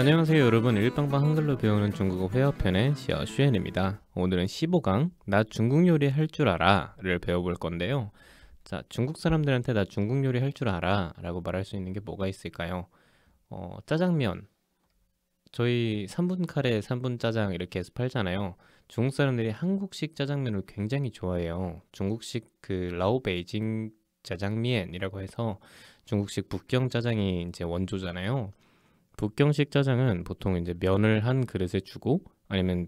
안녕하세요 여러분 일방방 한글로 배우는 중국어 회화편의 시어 슈엔입니다. 오늘은 15강 나 중국 요리 할 줄 알아 를 배워볼 건데요. 자 중국 사람들한테 나 중국 요리 할 줄 알아 라고 말할 수 있는 게 뭐가 있을까요? 어, 짜장면 저희 3분 카레 3분 짜장 이렇게 해서 팔잖아요. 중국 사람들이 한국식 짜장면을 굉장히 좋아해요. 중국식 그 라오 베이징 짜장면이라고 해서 중국식 북경 짜장이 이제 원조잖아요. 북경식 짜장은 보통 이제 면을 한 그릇에 주고 아니면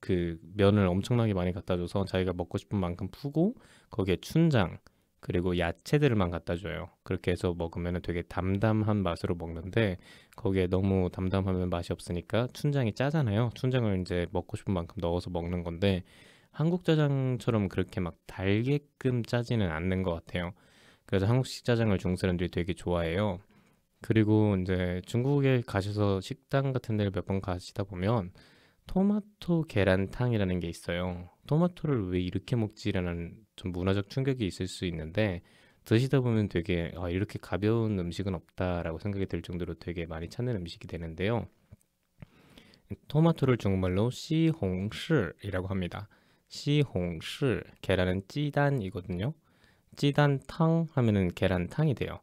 그 면을 엄청나게 많이 갖다 줘서 자기가 먹고 싶은 만큼 푸고 거기에 춘장 그리고 야채들만 갖다 줘요. 그렇게 해서 먹으면 되게 담담한 맛으로 먹는데 거기에 너무 담담하면 맛이 없으니까 춘장이 짜잖아요. 춘장을 이제 먹고 싶은 만큼 넣어서 먹는 건데 한국 짜장처럼 그렇게 막 달게끔 짜지는 않는 것 같아요. 그래서 한국식 짜장을 중사람들이 되게 좋아해요. 그리고 이제 중국에 가셔서 식당 같은 데를 몇 번 가시다 보면 토마토 계란탕이라는 게 있어요. 토마토를 왜 이렇게 먹지라는 좀 문화적 충격이 있을 수 있는데 드시다 보면 되게 아, 이렇게 가벼운 음식은 없다라고 생각이 들 정도로 되게 많이 찾는 음식이 되는데요. 토마토를 중국말로 시홍시이라고 합니다. 시홍시 계란은 찌단이거든요. 찌단탕 하면은 계란탕이 돼요.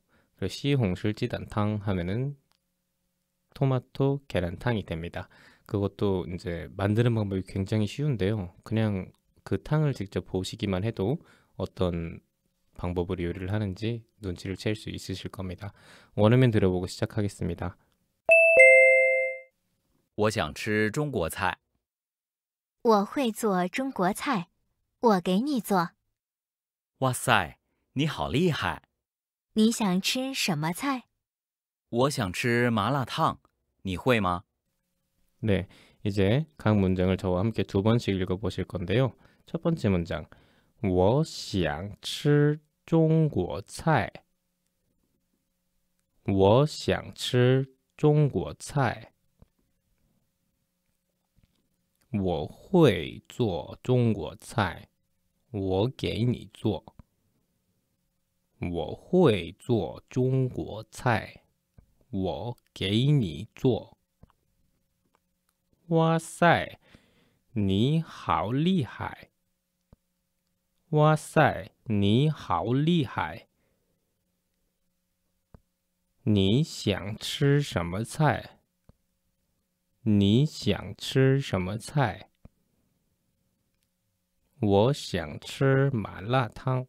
시홍실지단탕 하면은 토마토 계란탕이 됩니다. 그것도 이제 만드는 방법이 굉장히 쉬운데요. 그냥 그 탕을 직접 보시기만 해도 어떤 방법으로 요리를 하는지 눈치를 챌 수 있으실 겁니다. 원어민 들어보고 시작하겠습니다. 我想吃中国菜.我会做中国菜.我给你做.哇塞,你好厉害.你想吃什么菜？我想吃麻辣烫。你会吗？네이제각문장을저와함께두번씩읽어보실건데요첫번째문장我想吃中国菜。我想吃中国菜。我会做中国菜。我给你做。我会做中国菜，我给你做。哇塞，你好厉害！哇塞，你好厉害！你想吃什么菜？你想吃什么菜？我想吃麻辣烫。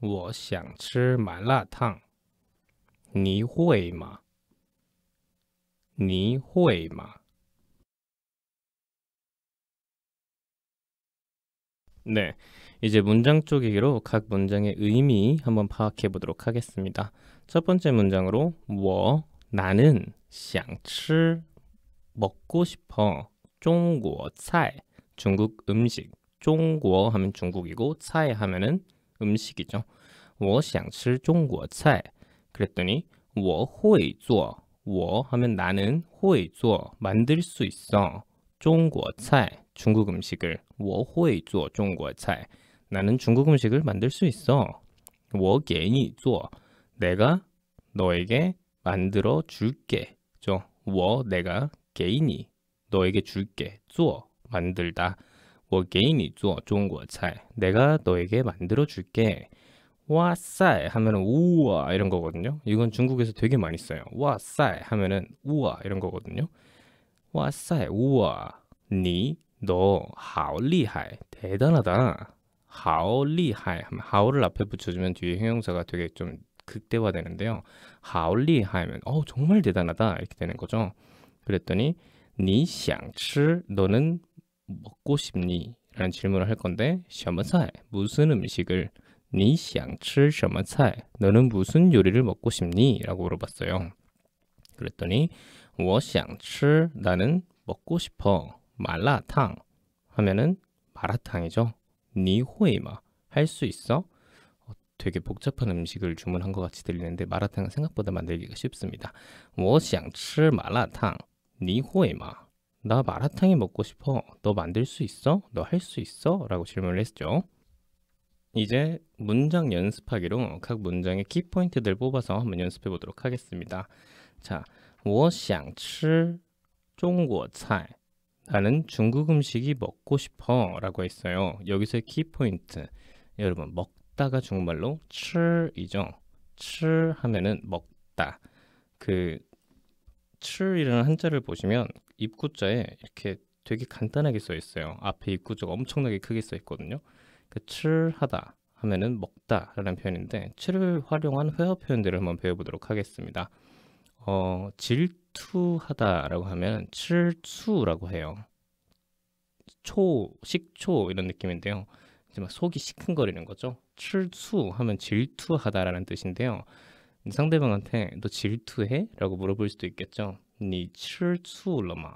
我想吃麻辣烫，你会吗？你会吗？ 네, 이제 문장 쪼개기로 각 문장의 의미 한번 파악해 보도록 하겠습니다. 첫 번째 문장으로 我 나는 想吃 먹고 싶어 中国菜 중국 음식 中国 하면 중국이고 菜 하면은 음식이죠. 我想吃中国菜. 그랬더니 我会做.我 하면 나는 会做 만들 수 있어. 중국菜 중국 음식을 我会做 중국菜. 나는 중국 음식을 만들 수 있어. 我给你做. 내가 너에게 만들어 줄게. 죠. 我 내가 给你 너에게 줄게. 做 만들다. 我给你 줘, 좋은 거 잘. 내가 너에게 만들어 줄게. 와싸이 하면은 우와 이런 거거든요. 이건 중국에서 되게 많이 써요. 와싸이 하면은 우와 이런 거거든요. 와싸이 우와 니너 하올리하이 대단하다. 하올리하이 하면 하를 앞에 붙여주면 뒤에 형용사가 되게 좀 극대화되는데요. 하올리하면어 정말 대단하다 이렇게 되는 거죠. 그랬더니 니想吃 너는 먹고 싶니? 라는 질문을 할 건데 什么菜? 무슨 음식을 你想吃什么菜? 너는 무슨 요리를 먹고 싶니? 라고 물어봤어요. 그랬더니 我想吃 나는 먹고 싶어 말라탕 하면은 마라탕이죠. 니호이마 할 수 있어? 어, 되게 복잡한 음식을 주문한 것 같이 들리는데 마라탕은 생각보다 만들기가 쉽습니다. 我想吃라탕니호会마 나 마라탕이 먹고 싶어. 너 만들 수 있어? 너 할 수 있어? 라고 질문을 했죠. 이제 문장 연습하기로 각 문장의 키포인트들 뽑아서 한번 연습해 보도록 하겠습니다. 자, 我想吃中国菜 나는 중국 음식이 먹고 싶어 라고 했어요. 여기서의 키포인트 여러분 먹다가 중국말로 吃이죠. 吃 하면은 먹다 그 吃이라는 한자를 보시면 입구자에 이렇게 되게 간단하게 써 있어요. 앞에 입구자가 엄청나게 크게 써 있거든요. 그 칠하다 하면은 먹다 라는 표현인데 칠을 활용한 회화 표현들을 한번 배워보도록 하겠습니다. 어, 질투하다 라고 하면 칠수라고 해요. 초, 식초 이런 느낌인데요. 이제 막 속이 시큰거리는 거죠. 칠수 하면 질투하다라는 뜻인데요. 상대방한테 너 질투해? 라고 물어볼 수도 있겠죠. 니 질투了 마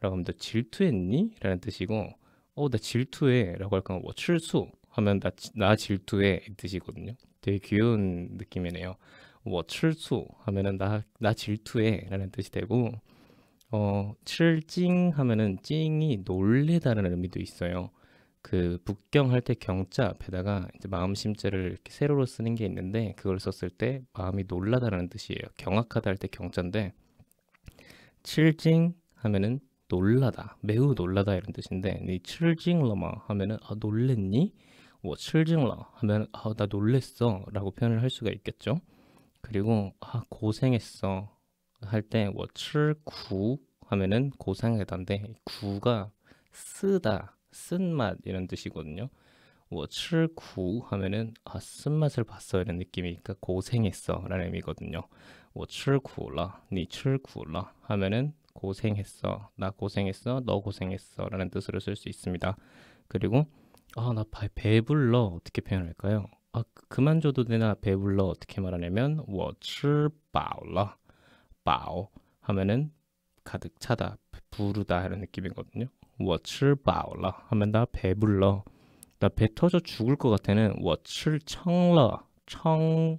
라고 하면 너 질투했니? 라는 뜻이고 어나 질투해 라고 할까 뭐칠투 하면 나, 나 질투해 뜻이거든요 되게 귀여운 느낌이네요 뭐칠투 하면은 나, 나 질투해 라는 뜻이 되고 어 칠징 하면은 찡이 놀래다라는 의미도 있어요 그 북경할 때 경자 앞에다가 이제 마음심자를 이렇게 세로로 쓰는 게 있는데 그걸 썼을 때 마음이 놀라다라는 뜻이에요 경악하다 할 때 경자인데 칠징 하면은 놀라다, 매우 놀라다 이런 뜻인데 이 칠징러마 하면은 아 놀랬니? 뭐 칠징러 하면 아 나 놀랬어 라고 표현을 할 수가 있겠죠. 그리고 아 고생했어 할 때뭐 칠구 하면은 고생하다인데 구가 쓰다, 쓴맛 이런 뜻이거든요. 뭐 칠구 하면은 아 쓴맛을 봤어 이런 느낌이니까 그러니까 고생했어 라는 의미거든요. 我吃苦了,你吃苦라 뭐 하면은 고생했어, 나 고생했어, 너 고생했어 라는 뜻으로 쓸 수 있습니다. 그리고 아, 나 배불러 어떻게 표현할까요? 아, 그, 그만 줘도 되나 배불러 어떻게 말하냐면 워츠바울饱 바오 하면은 가득 차다, 부르다 하는 느낌이거든요. 워츠바울了 하면 나 배불러, 나 배 터져 죽을 것 같아는 워츠청了청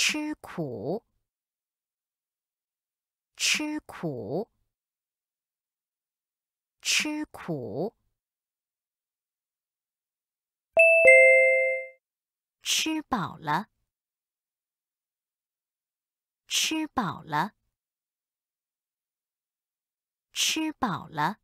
吃苦，吃苦，吃苦，吃饱了，吃饱了，吃饱了。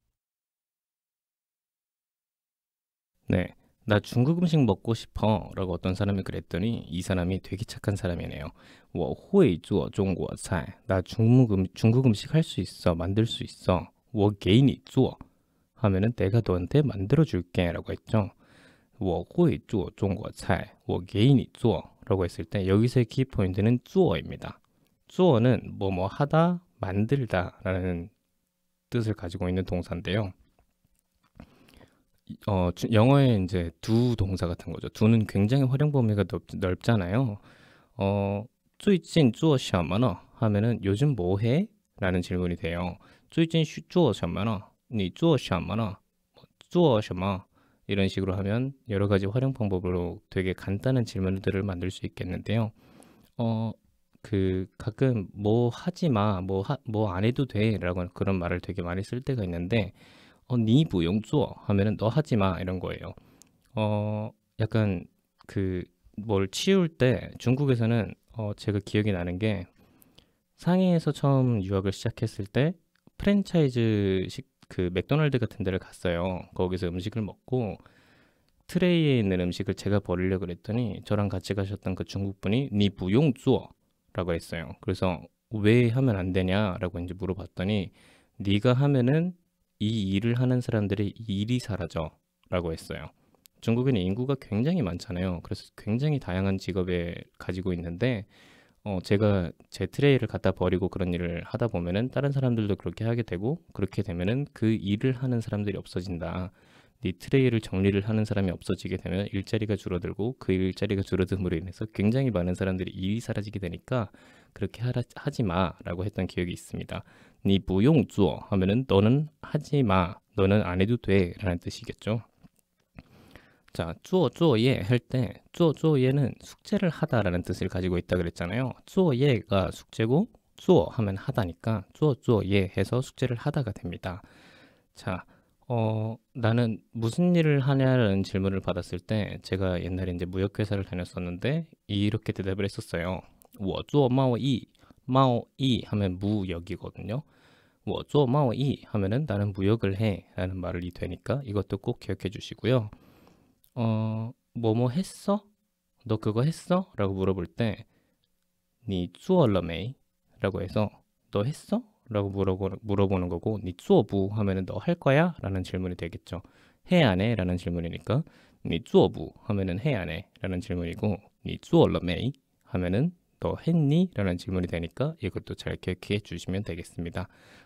那。나 중국 음식 먹고 싶어 라고 어떤 사람이 그랬더니 이 사람이 되게 착한 사람이네요. 我会做中国菜나 중국, 음, 중국 음식 할 수 있어 만들 수 있어 我给你做 하면은 내가 너한테 만들어 줄게 라고 했죠. 我会做中国菜我给你做 라고 했을 때 여기서의 키포인트는 做입니다. 做는 뭐뭐 하다 만들다 라는 뜻을 가지고 있는 동사인데요. 어, 영어의 이제 두 동사 같은 거죠. 두는 굉장히 활용 범위가 넓, 잖아요 어, 쯔이찐 쯔어샤마너 하면은 요즘 뭐 해? 라는 질문이 돼요. 쯔이찐 쯔어샤마너, 니 쯔어샤마너, 쯔어샤마 뭐 이런 식으로 하면 여러 가지 활용 방법으로 되게 간단한 질문들을 만들 수 있겠는데요. 어, 그 가끔 뭐 하지 마, 뭐뭐안 해도 돼라고 그런 말을 되게 많이 쓸 때가 있는데 어, 니 부용주어 하면은 너 하지 마 이런 거예요. 어, 약간 그 뭘 치울 때 중국에서는 어, 제가 기억이 나는 게 상해에서 처음 유학을 시작했을 때 프랜차이즈식 그 맥도날드 같은 데를 갔어요. 거기서 음식을 먹고 트레이에 있는 음식을 제가 버리려 그랬더니 저랑 같이 가셨던 그 중국 분이 니 부용 주어라고 했어요. 그래서 왜 하면 안 되냐라고 이제 물어봤더니 네가 하면은 이 일을 하는 사람들의 일이 사라져 라고 했어요. 중국에는 인구가 굉장히 많잖아요. 그래서 굉장히 다양한 직업에 가지고 있는데 어, 제가 제 트레이를 갖다 버리고 그런 일을 하다 보면은 다른 사람들도 그렇게 하게 되고 그렇게 되면은 그 일을 하는 사람들이 없어진다. 네 트레이를 정리를 하는 사람이 없어지게 되면 일자리가 줄어들고 그 일자리가 줄어듦으로 인해서 굉장히 많은 사람들이 일이 사라지게 되니까 그렇게 하라, 하지 마라고 했던 기억이 있습니다. 니부용주어 하면은 너는 하지 마. 너는 안 해도 돼. 라는 뜻이겠죠. 자, 주어 주어예 할때 주어 주어예는 숙제를 하다라는 뜻을 가지고 있다 그랬잖아요. 주어예가 숙제고 주어 하면 하다니까 주어 주어예 해서 숙제를 하다가 됩니다. 자, 어, 나는 무슨 일을 하냐라는 질문을 받았을 때 제가 옛날에 이제 무역회사를 다녔었는데 이렇게 대답을 했었어요. 워주어 마오이 마오이 하면 무역이거든요. 워조 뭐 마오 하면은 나는 무역을 해 라는 말이 되니까 이것도 꼭 기억해 주시고요. 어, 뭐뭐 뭐 했어? 너 그거 했어? 라고 물어볼 때니 쭈얼러메이 라고 해서 너 했어? 라고 물어보는 거고 니 쭈어부 하면은 너 할 거야? 라는 질문이 되겠죠. 해안 해? 라는 질문이니까 니 쭈어부 하면은 해안 해? 라는 질문이고 니 쭈얼러메이 하면은 너 했니? 라는 질문이 되니까 이것도 잘 기억해 주시면 되겠습니다.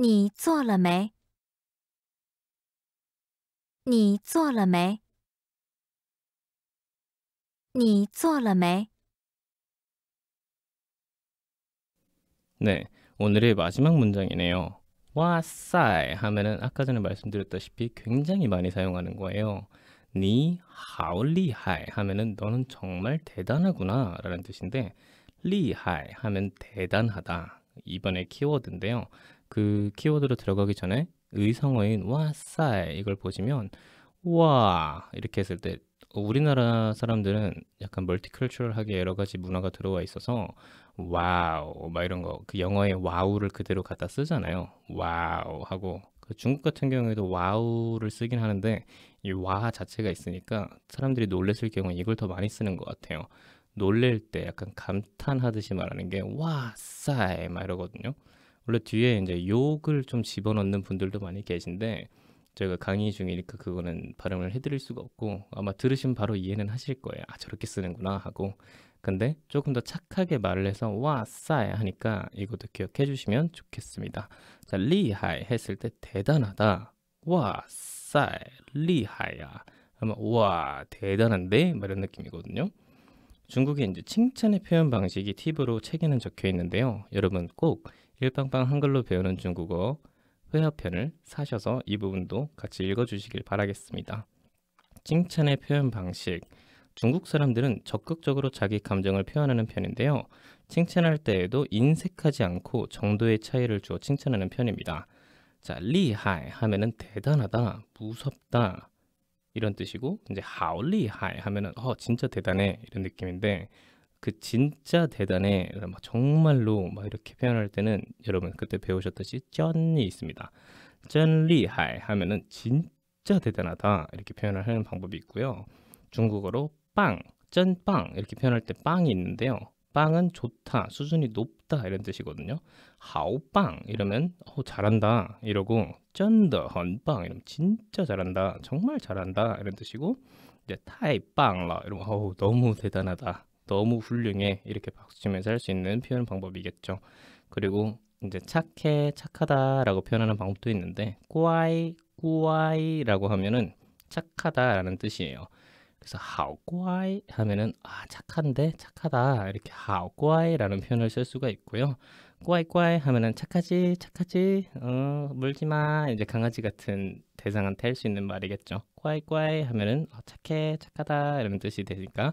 你做了没？你做了没？你做了没？ 네, 오늘의 마지막 문장이네요. 와싸 하면은 아까 전에 말씀드렸다시피 굉장히 많이 사용하는 거예요. 니 하울리하이 하면은 너는 정말 대단하구나 라는 뜻인데 리하이 하면 대단하다 이번에 키워드인데요. 그 키워드로 들어가기 전에 의성어인 와싸이 이걸 보시면 와 이렇게 했을 때 우리나라 사람들은 약간 멀티컬처럴하게 여러 가지 문화가 들어와 있어서 와우 막 이런 거 그 영어의 와우를 그대로 갖다 쓰잖아요 와우 하고 그 중국 같은 경우에도 와우를 쓰긴 하는데 이 와 자체가 있으니까 사람들이 놀랬을 경우 이걸 더 많이 쓰는 것 같아요 놀랄 때 약간 감탄하듯이 말하는 게 와싸이 막 이러거든요 원래 뒤에 이제 욕을 좀 집어넣는 분들도 많이 계신데 제가 강의 중이니까 그거는 발음을 해드릴 수가 없고 아마 들으시면 바로 이해는 하실 거예요. 아 저렇게 쓰는구나 하고 근데 조금 더 착하게 말을 해서 와싸이 하니까 이것도 기억해 주시면 좋겠습니다. 자 리하이 했을 때 대단하다 와싸 리하야 와 대단한데 이런 느낌이거든요. 중국의 이제 칭찬의 표현 방식이 팁으로 책에는 적혀 있는데요. 여러분 꼭 일빵빵 한글로 배우는 중국어 회화편을 사셔서 이 부분도 같이 읽어주시길 바라겠습니다. 칭찬의 표현 방식 중국 사람들은 적극적으로 자기 감정을 표현하는 편인데요. 칭찬할 때에도 인색하지 않고 정도의 차이를 주어 칭찬하는 편입니다. 자, 리하이 하면은 대단하다, 무섭다 이런 뜻이고 이제 하올리하이 하면은 어 진짜 대단해 이런 느낌인데 그 진짜 대단해 정말로 막 이렇게 표현할 때는 여러분 그때 배우셨듯이 쩐이 있습니다. 쩐리하이 하면은 진짜 대단하다 이렇게 표현을 하는 방법이 있고요. 중국어로 빵, 쩐빵 이렇게 표현할 때 빵이 있는데요. 빵은 좋다, 수준이 높다 이런 뜻이거든요. 하오빵 이러면 어, 잘한다 이러고 쩐 더 헌빵 이러면 진짜 잘한다, 정말 잘한다 이런 뜻이고 이제 타이빵라 이러면 어 너무 대단하다 너무 훌륭해 이렇게 박수치면서 할 수 있는 표현 방법이겠죠. 그리고 이제 착해, 착하다라고 표현하는 방법도 있는데 꼬아이꼬아이라고 하면은 착하다라는 뜻이에요. 그래서 how 꾸아이 하면은 아 착한데 착하다 이렇게 how 꾸아이라는 표현을 쓸 수가 있고요. 꼬아이꼬아이 하면은 착하지, 착하지, 어 물지 마 이제 강아지 같은 대상한테 할 수 있는 말이겠죠. 꼬아이꼬아이 하면은 어, 착해, 착하다 이런 뜻이 되니까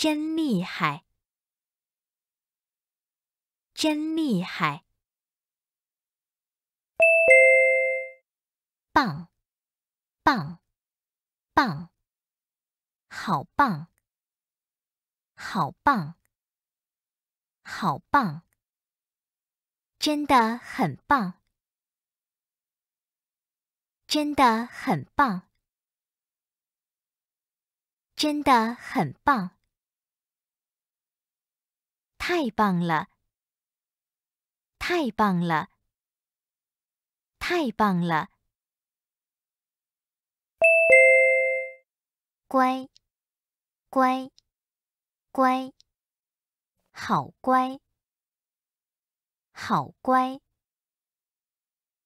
真厉害！真厉害！棒！棒！棒！好棒！好棒！好棒！真的很棒！真的很棒！真的很棒！太棒了！太棒了！太棒了！乖，乖，乖，好乖，好乖，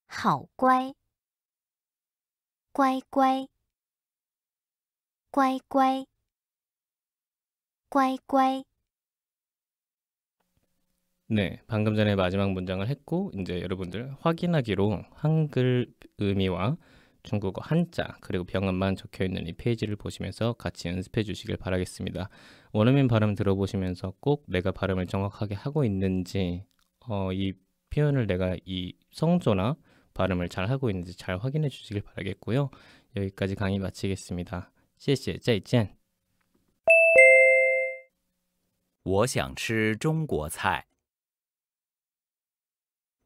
好乖，乖乖，乖乖，乖乖。 네, 방금 전에 마지막 문장을 했고 이제 여러분들 확인하기로 한글 의미와 중국어 한자 그리고 병음만 적혀 있는 이 페이지를 보시면서 같이 연습해 주시길 바라겠습니다. 원어민 발음 들어보시면서 꼭 내가 발음을 정확하게 하고 있는지 어, 이 표현을 내가 이 성조나 발음을 잘 하고 있는지 잘 확인해 주시길 바라겠고요. 여기까지 강의 마치겠습니다. 谢谢,再见.我想吃中国菜.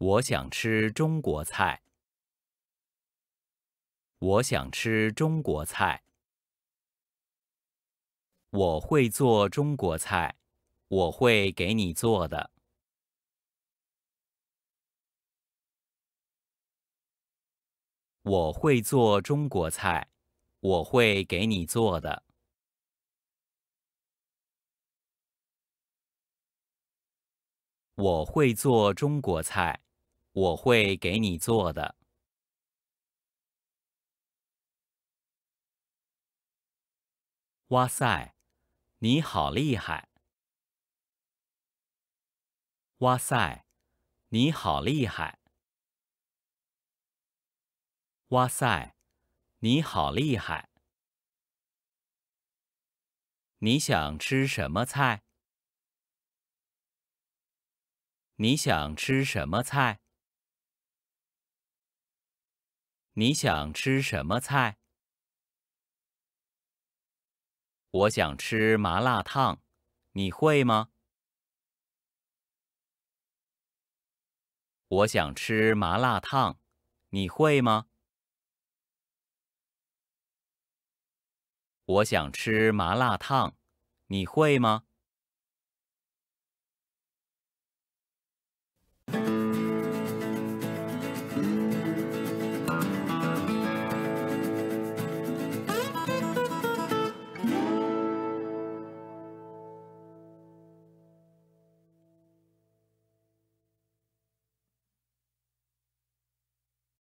我想吃中国菜。我想吃中国菜。我会做中国菜，我会给你做的。我会做中国菜，我会给你做的。我会做中国菜。我会给你做的。哇塞，你好厉害！哇塞，你好厉害！哇塞，你好厉害！你想吃什么菜？你想吃什么菜？你想吃什么菜？我想吃麻辣烫，你会吗？我想吃麻辣烫，你会吗？我想吃麻辣烫，你会吗？